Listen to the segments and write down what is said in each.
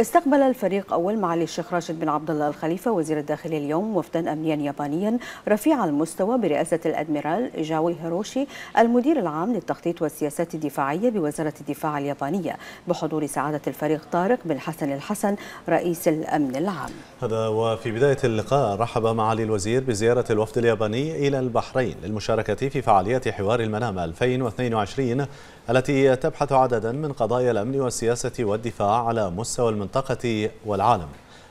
استقبل الفريق أول معالي الشيخ راشد بن عبد الله الخليفة وزير الداخلية اليوم وفدا أمنيا يابانيا رفيع المستوى برئاسة الأدميرال جاوي هيروشي المدير العام للتخطيط والسياسات الدفاعية بوزارة الدفاع اليابانية بحضور سعادة الفريق طارق بن حسن الحسن رئيس الأمن العام هذا وفي بداية اللقاء رحب معالي الوزير بزيارة الوفد الياباني إلى البحرين للمشاركة في فعاليات حوار المنام 2022 التي تبحث عددا من قضايا الأمن والسياسة والدفاع على مستوى المنطقة المنطقة والعالم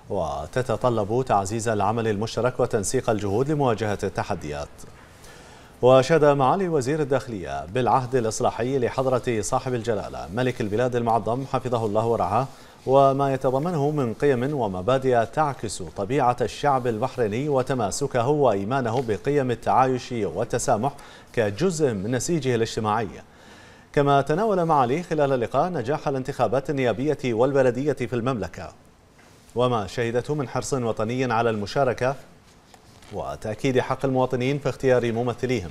وتتطلب تعزيز العمل المشترك وتنسيق الجهود لمواجهة التحديات وأشاد معالي وزير الداخلية بالعهد الإصلاحي لحضرة صاحب الجلالة ملك البلاد المعظم حفظه الله ورعاه وما يتضمنه من قيم ومبادئ تعكس طبيعة الشعب البحريني وتماسكه وإيمانه بقيم التعايش والتسامح كجزء من نسيجه الاجتماعي كما تناول معالي خلال اللقاء نجاح الانتخابات النيابية والبلدية في المملكة وما شهدته من حرص وطني على المشاركة وتأكيد حق المواطنين في اختيار ممثليهم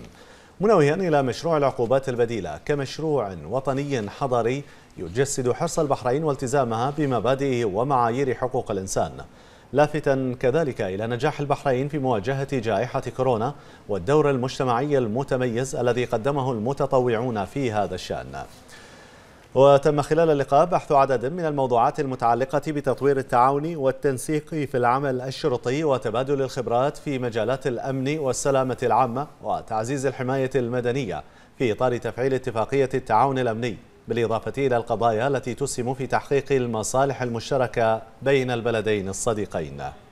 منوها إلى مشروع العقوبات البديلة كمشروع وطني حضاري يجسد حرص البحرين والتزامها بمبادئه ومعايير حقوق الإنسان لافتا كذلك إلى نجاح البحرين في مواجهة جائحة كورونا والدور المجتمعي المتميز الذي قدمه المتطوعون في هذا الشأن وتم خلال اللقاء بحث عدد من الموضوعات المتعلقة بتطوير التعاون والتنسيق في العمل الشرطي وتبادل الخبرات في مجالات الأمن والسلامة العامة وتعزيز الحماية المدنية في إطار تفعيل اتفاقية التعاون الأمني بالإضافة إلى القضايا التي تسهم في تحقيق المصالح المشتركة بين البلدين الصديقين